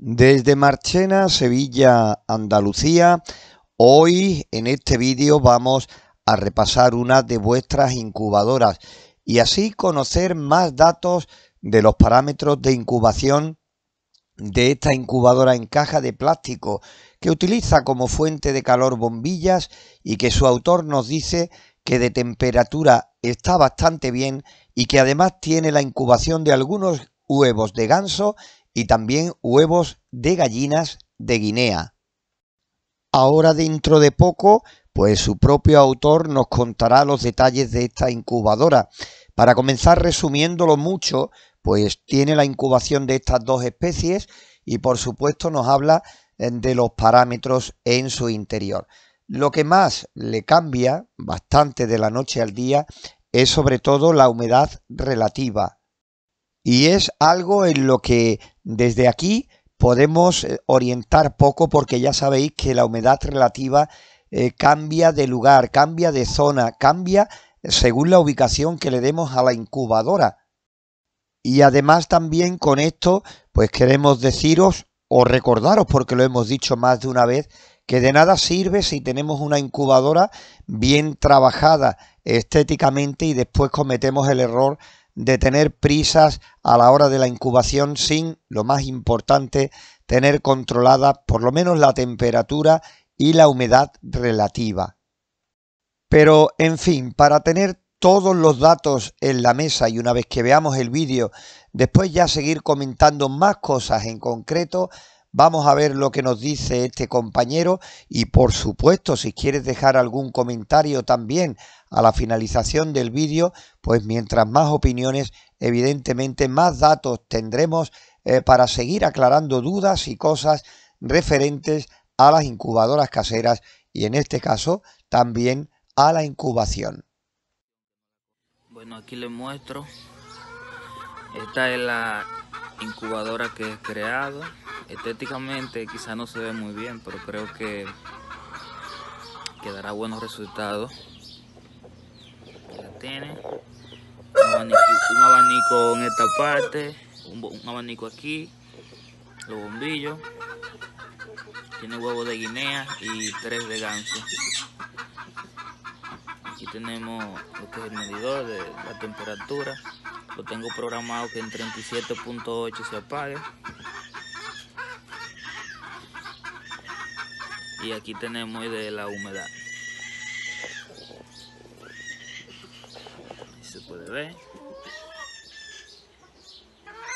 Desde Marchena, Sevilla, Andalucía, hoy en este vídeo vamos a repasar una de vuestras incubadoras y así conocer más datos de los parámetros de incubación de esta incubadora en caja de plástico que utiliza como fuente de calor bombillas y que su autor nos dice que de temperatura está bastante bien y que además tiene la incubación de algunos huevos de ganso y también huevos de gallinas de Guinea. Ahora dentro de poco, pues su propio autor nos contará los detalles de esta incubadora. Para comenzar resumiéndolo mucho, pues tiene la incubación de estas dos especies y por supuesto nos habla eh, de los parámetros en su interior. Lo que más le cambia bastante de la noche al día es sobre todo la humedad relativa y es algo en lo que desde aquí podemos eh, orientar poco porque ya sabéis que la humedad relativa eh, cambia de lugar, cambia de zona, cambia según la ubicación que le demos a la incubadora. Y además también con esto pues queremos deciros o recordaros porque lo hemos dicho más de una vez que de nada sirve si tenemos una incubadora bien trabajada estéticamente y después cometemos el error de tener prisas a la hora de la incubación sin, lo más importante, tener controlada por lo menos la temperatura y la humedad relativa. Pero, en fin, para tener todos los datos en la mesa y una vez que veamos el vídeo, después ya seguir comentando más cosas en concreto, vamos a ver lo que nos dice este compañero y por supuesto si quieres dejar algún comentario también a la finalización del vídeo, pues mientras más opiniones, evidentemente más datos tendremos eh, para seguir aclarando dudas y cosas referentes a las incubadoras caseras y en este caso también a la incubación. Bueno, aquí les muestro. Esta es la incubadora que he creado. Estéticamente quizá no se ve muy bien, pero creo que, quedará buenos resultados tiene. Un abanico, en esta parte, un, abanico aquí, los bombillos. Tiene huevos de guinea y tres de ganso. Aquí tenemos lo que es el medidor de la temperatura. Lo tengo programado que en 37.8 se apague. Y aquí tenemos de la humedad.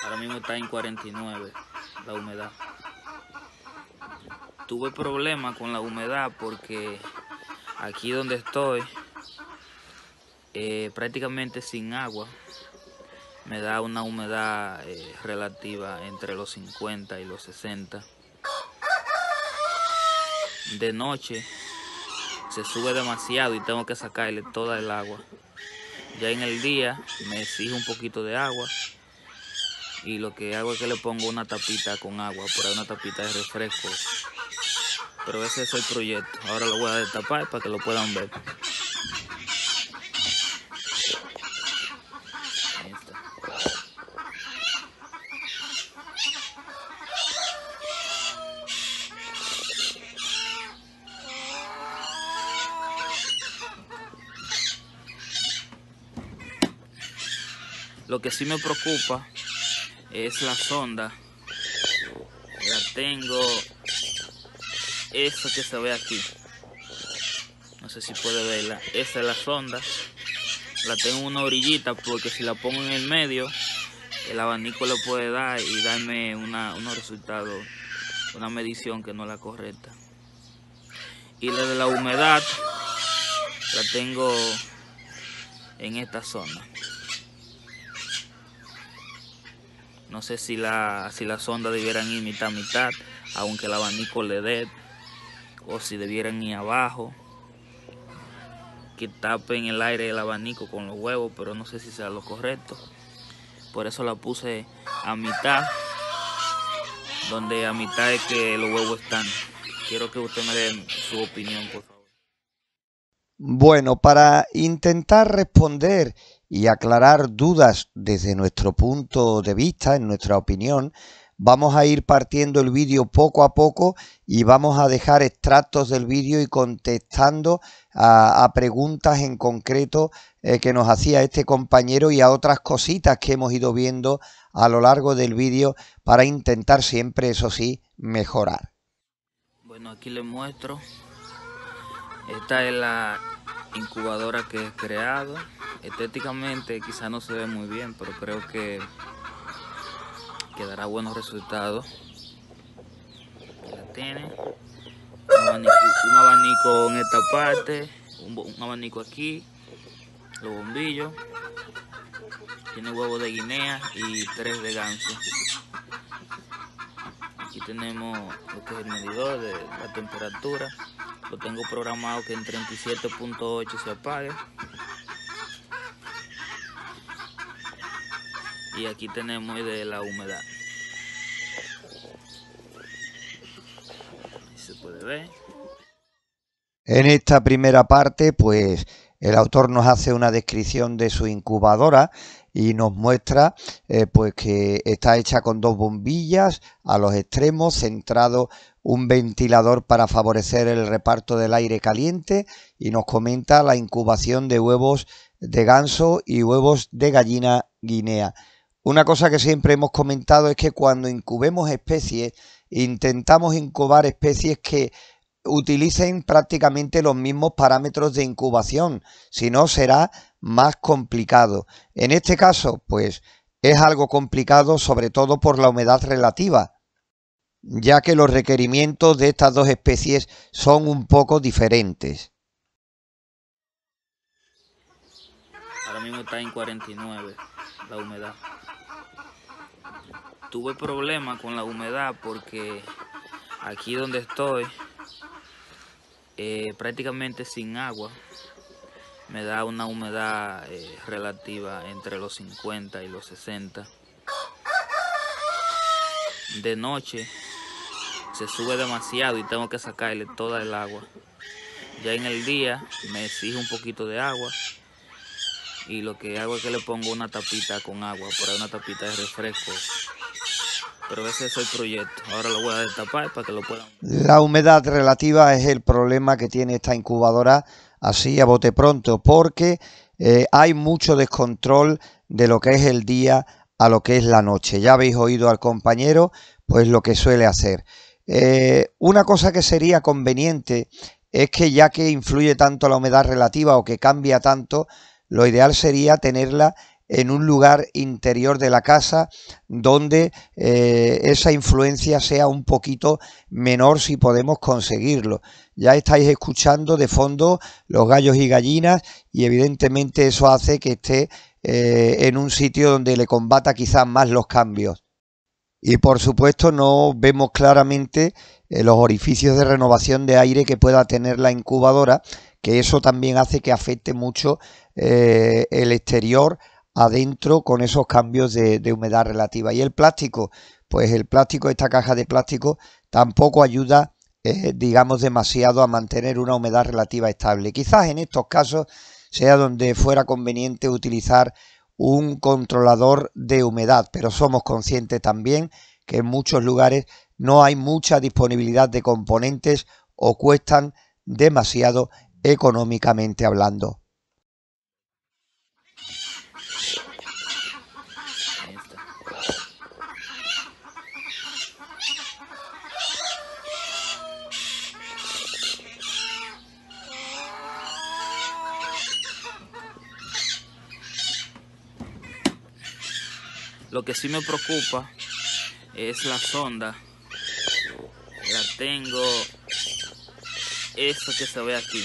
Ahora mismo está en 49 la humedad. Tuve problemas con la humedad porque aquí donde estoy, eh, prácticamente sin agua, me da una humedad eh, relativa entre los 50 y los 60. De noche se sube demasiado y tengo que sacarle toda el agua ya en el día me exijo un poquito de agua y lo que hago es que le pongo una tapita con agua, por ahí una tapita de refresco. Pero ese es el proyecto. Ahora lo voy a destapar para que lo puedan ver. Lo que sí me preocupa es la sonda. La tengo. Esa que se ve aquí. No sé si puede verla. Esa es la sonda. La tengo en una orillita porque si la pongo en el medio, el abanico le puede dar y darme unos resultados, una medición que no es la correcta. Y la de la humedad la tengo en esta zona. No sé si, la, si las ondas debieran ir mitad-mitad, a aunque el abanico le dé, o si debieran ir abajo, que tapen el aire el abanico con los huevos, pero no sé si sea lo correcto. Por eso la puse a mitad, donde a mitad es que los huevos están. Quiero que usted me dé su opinión, por favor. Bueno, para intentar responder y aclarar dudas desde nuestro punto de vista, en nuestra opinión, vamos a ir partiendo el vídeo poco a poco y vamos a dejar extractos del vídeo y contestando a, preguntas en concreto eh, que nos hacía este compañero y a otras cositas que hemos ido viendo a lo largo del vídeo para intentar siempre, eso sí, mejorar. Bueno, aquí les muestro. Esta es la incubadora que he creado estéticamente quizá no se ve muy bien, pero creo que, quedará dará buenos resultados. La tiene. Un abanico, en esta parte, un, abanico aquí, los bombillos. Tiene huevos de guinea y tres de ganso. Aquí tenemos lo el medidor de la temperatura. Lo tengo programado que en 37.8 se apague. y aquí tenemos de la humedad se puede ver en esta primera parte pues el autor nos hace una descripción de su incubadora y nos muestra eh, pues que está hecha con dos bombillas a los extremos, centrado un ventilador para favorecer el reparto del aire caliente y nos comenta la incubación de huevos de ganso y huevos de gallina guinea. Una cosa que siempre hemos comentado es que cuando incubemos especies, intentamos incubar especies que utilicen prácticamente los mismos parámetros de incubación, si no será más complicado. En este caso, pues es algo complicado sobre todo por la humedad relativa, ya que los requerimientos de estas dos especies son un poco diferentes. Ahora mismo está en 49 la humedad tuve problemas con la humedad porque aquí donde estoy, eh, prácticamente sin agua, me da una humedad eh, relativa entre los 50 y los 60. De noche se sube demasiado y tengo que sacarle toda el agua. Ya en el día me exige un poquito de agua y lo que hago es que le pongo una tapita con agua, por ahí una tapita de refresco pero ese es el proyecto. Ahora lo voy a destapar para que lo puedan La humedad relativa es el problema que tiene esta incubadora así a bote pronto, porque eh, hay mucho descontrol de lo que es el día a lo que es la noche. Ya habéis oído al compañero, pues lo que suele hacer. Eh, una cosa que sería conveniente es que ya que influye tanto la humedad relativa o que cambia tanto, lo ideal sería tenerla en un lugar interior de la casa donde eh, esa influencia sea un poquito menor si podemos conseguirlo. Ya estáis escuchando de fondo los gallos y gallinas y evidentemente eso hace que esté eh, en un sitio donde le combata quizás más los cambios. Y por supuesto no vemos claramente eh, los orificios de renovación de aire que pueda tener la incubadora, que eso también hace que afecte mucho el exterior adentro con esos cambios de, humedad relativa. Y el plástico, pues el plástico, esta caja de plástico tampoco ayuda, eh, digamos, demasiado a mantener una humedad relativa estable. Quizás en estos casos sea donde fuera conveniente utilizar un controlador de humedad, pero somos conscientes también que en muchos lugares no hay mucha disponibilidad de componentes o cuestan demasiado económicamente hablando. Lo que sí me preocupa es la sonda. La tengo. Esta que se ve aquí.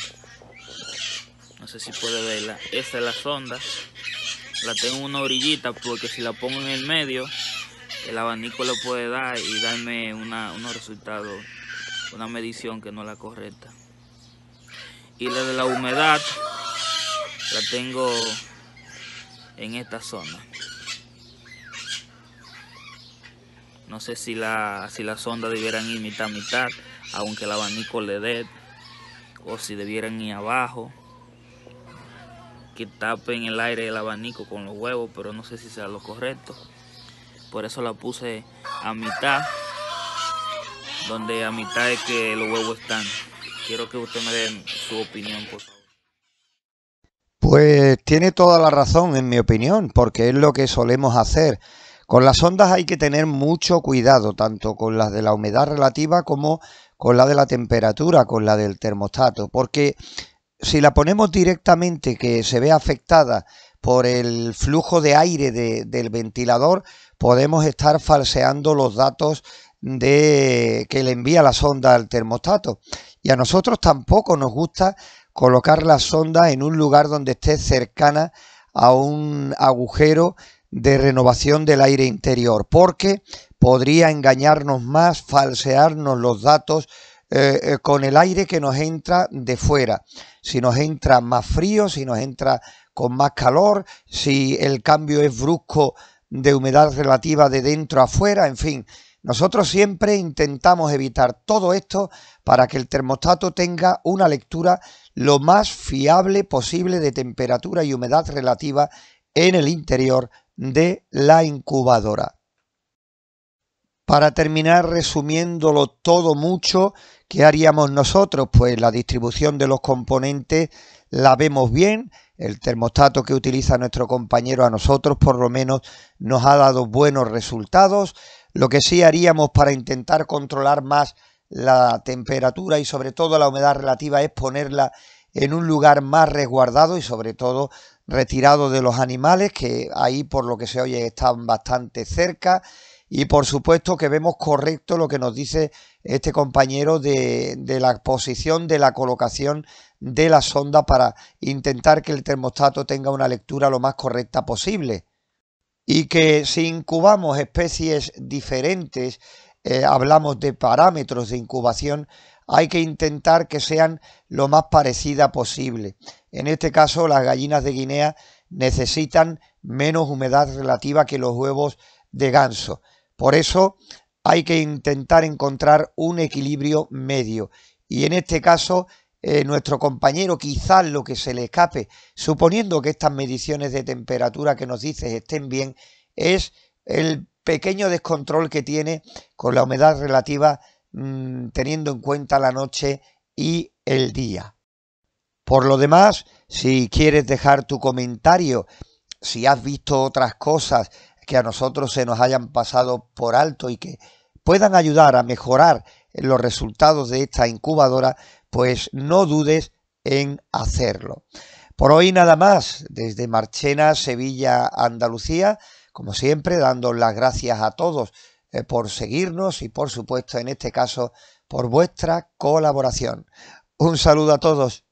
No sé si puede verla. Esta es la sonda. La tengo en una orillita porque si la pongo en el medio, el abanico lo puede dar y darme unos resultados, una medición que no es la correcta. Y la de la humedad la tengo en esta zona. No sé si la, si las ondas debieran ir mitad a mitad, aunque el abanico le dé, o si debieran ir abajo, que tapen el aire el abanico con los huevos, pero no sé si sea lo correcto. Por eso la puse a mitad, donde a mitad es que los huevos están. Quiero que usted me dé su opinión, por Pues tiene toda la razón, en mi opinión, porque es lo que solemos hacer. Con las ondas hay que tener mucho cuidado, tanto con las de la humedad relativa como con la de la temperatura, con la del termostato, porque si la ponemos directamente que se ve afectada por el flujo de aire del ventilador, podemos estar falseando los datos de que le envía la sonda al termostato. Y a nosotros tampoco nos gusta colocar la sonda en un lugar donde esté cercana a un agujero de renovación del aire interior, porque podría engañarnos más, falsearnos los datos eh, eh, con el aire que nos entra de fuera. Si nos entra más frío, si nos entra con más calor, si el cambio es brusco de humedad relativa de dentro a fuera, en fin. Nosotros siempre intentamos evitar todo esto para que el termostato tenga una lectura lo más fiable posible de temperatura y humedad relativa en el interior de la incubadora. Para terminar resumiéndolo todo mucho, ¿qué haríamos nosotros? Pues la distribución de los componentes la vemos bien, el termostato que utiliza nuestro compañero a nosotros por lo menos nos ha dado buenos resultados. Lo que sí haríamos para intentar controlar más la temperatura y sobre todo la humedad relativa es ponerla en un lugar más resguardado y sobre todo retirado de los animales, que ahí por lo que se oye están bastante cerca. Y por supuesto que vemos correcto lo que nos dice este compañero de, la posición de la colocación de la sonda para intentar que el termostato tenga una lectura lo más correcta posible. Y que si incubamos especies diferentes, eh, hablamos de parámetros de incubación, hay que intentar que sean lo más parecida posible. En este caso, las gallinas de Guinea necesitan menos humedad relativa que los huevos de ganso. Por eso hay que intentar encontrar un equilibrio medio. Y en este caso, eh, nuestro compañero quizás lo que se le escape, suponiendo que estas mediciones de temperatura que nos dices estén bien, es el pequeño descontrol que tiene con la humedad relativa Mm, teniendo en cuenta la noche y el día. Por lo demás, si quieres dejar tu comentario, si has visto otras cosas que a nosotros se nos hayan pasado por alto y que puedan ayudar a mejorar los resultados de esta incubadora, pues no dudes en hacerlo. Por hoy nada más, desde Marchena, Sevilla, Andalucía, como siempre, dando las gracias a todos eh, por seguirnos y por supuesto en este caso por vuestra colaboración. Un saludo a todos.